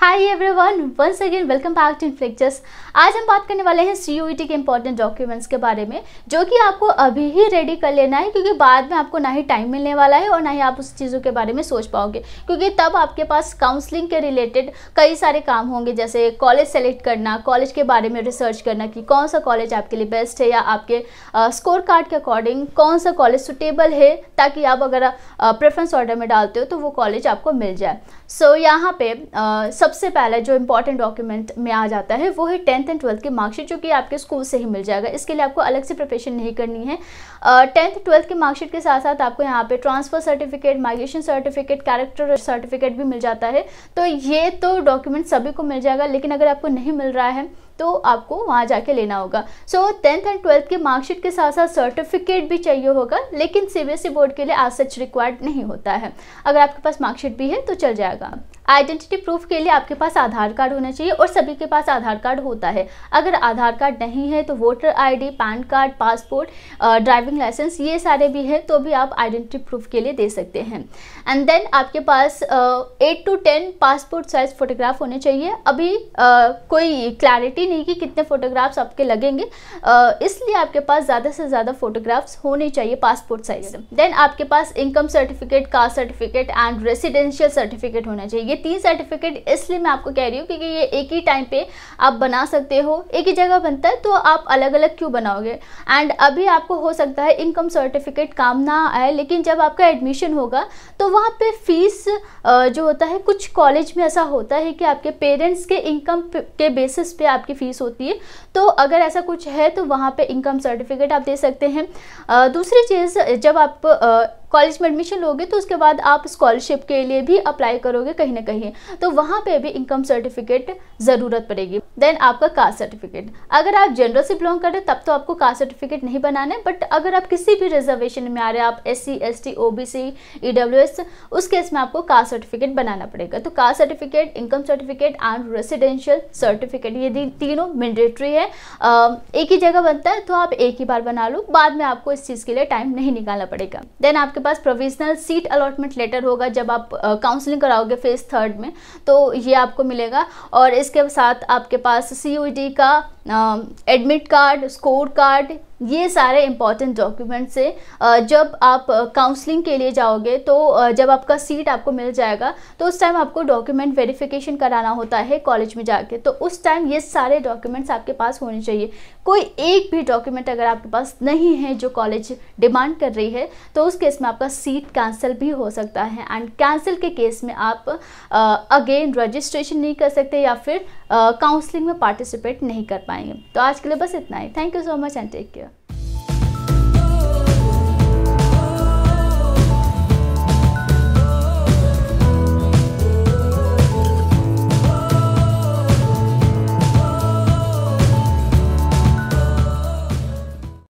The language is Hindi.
high every one once again welcome back to इनफ्लेक्चर्स आज हम बात करने वाले हैं सी टी e के इम्पॉर्टेंट डॉक्यूमेंट्स के बारे में जो कि आपको अभी ही रेडी कर लेना है क्योंकि बाद में आपको ना ही टाइम मिलने वाला है और ना ही आप उस चीज़ों के बारे में सोच पाओगे क्योंकि तब आपके पास काउंसलिंग के रिलेटेड कई सारे काम होंगे जैसे कॉलेज सेलेक्ट करना कॉलेज के बारे में रिसर्च करना कि कौन सा कॉलेज आपके लिए बेस्ट है या आपके स्कोर कार्ड के अकॉर्डिंग कौन सा कॉलेज सुटेबल है ताकि आप अगर प्रेफरेंस ऑर्डर में डालते हो तो वो कॉलेज आपको मिल जाए सो so, यहाँ पे सब सबसे पहला जो इंपॉर्टेंट डॉक्यूमेंट में आ जाता है वो है टेंथ एंड ट्वेल्थ की मार्कशीट जो कि आपके स्कूल से ही मिल जाएगा इसके लिए आपको अलग से प्रिपरेशन नहीं करनी है टेंथ ट्वेल्थ के मार्कशीट के साथ साथ आपको यहाँ पे transfer certificate migration certificate character certificate भी मिल जाता है तो ये तो डॉक्यूमेंट सभी को मिल जाएगा लेकिन अगर आपको नहीं मिल रहा है तो आपको वहाँ जाके लेना होगा सो टेंथ एंड ट्वेल्थ के मार्कशीट के साथ साथ सर्टिफिकेट भी चाहिए होगा लेकिन सी बोर्ड e के लिए आज सच रिक्वायर्ड नहीं होता है अगर आपके पास मार्कशीट भी है तो चल जाएगा आइडेंटिटी प्रूफ के लिए आपके पास आधार कार्ड होना चाहिए और सभी के पास आधार कार्ड होता है अगर आधार कार्ड नहीं है तो voter ID pan card passport driving licence ये सारे भी हैं तो भी आप आइडेंटिटी प्रूफ के लिए दे सकते हैं एंड देन आपके पास eight to ten passport size photograph होने चाहिए अभी uh, कोई क्लैरिटी नहीं कि कितने फ़ोटोग्राफ्स आपके लगेंगे इसलिए आपके पास ज़्यादा से ज़्यादा फ़ोटोग्राफ्स होने चाहिए पासपोर्ट साइज़ देन आपके पास income certificate caste certificate and residential certificate होना चाहिए ये तीन सर्टिफिकेट इसलिए मैं आपको कह रही हूँ क्योंकि ये एक ही टाइम पे आप बना सकते हो एक ही जगह बनता है तो आप अलग अलग क्यों बनाओगे एंड अभी आपको हो सकता है इनकम सर्टिफिकेट काम ना आए लेकिन जब आपका एडमिशन होगा तो वहाँ पे फीस जो होता है कुछ कॉलेज में ऐसा होता है कि आपके पेरेंट्स के इनकम के बेसिस पे आपकी आपकी फ़ीस होती है तो अगर ऐसा कुछ है तो वहाँ पर इनकम सर्टिफिकेट आप दे सकते हैं दूसरी चीज़ जब आप कॉलेज में एडमिशन लोगे तो उसके बाद आप स्कॉलरशिप के लिए भी अप्लाई करोगे कहीं ना कहीं तो वहाँ पे भी इनकम सर्टिफिकेट ज़रूरत पड़ेगी देन आपका कास्ट सर्टिफिकेट अगर आप जनरल से बिलोंग कर रहे तब तो आपको कास्ट सर्टिफिकेट नहीं बनाना है बट अगर आप किसी भी रिजर्वेशन में आ रहे आप S C S T O B C E W S उस केस में आपको कास्ट सर्टिफिकेट बनाना पड़ेगा तो caste certificate income certificate and residential certificate ये तीनों मैंडेटरी है एक ही जगह बनता है तो आप एक ही बार बना लो बाद में आपको इस चीज़ के लिए टाइम नहीं निकालना पड़ेगा देन आपके आपके पास प्रोविजनल सीट अलॉटमेंट लेटर होगा जब आप काउंसलिंग कराओगे फेज थर्ड में तो ये आपको मिलेगा और इसके साथ आपके पास सी का एडमिट कार्ड स्कोर कार्ड ये सारे इम्पॉर्टेंट डॉक्यूमेंट्स हैं जब आप काउंसलिंग के लिए जाओगे तो जब आपका सीट आपको मिल जाएगा तो उस टाइम आपको डॉक्यूमेंट वेरिफिकेशन कराना होता है कॉलेज में जाके तो उस टाइम ये सारे डॉक्यूमेंट्स आपके पास होने चाहिए कोई एक भी डॉक्यूमेंट अगर आपके पास नहीं है जो कॉलेज डिमांड कर रही है तो उस केस में आपका सीट कैंसिल भी हो सकता है एंड कैंसिल के केस में आप अगेन रजिस्ट्रेशन नहीं कर सकते या फिर काउंसलिंग में पार्टिसिपेट नहीं कर पाएंगे तो आज के लिए बस इतना ही thank you so much and take care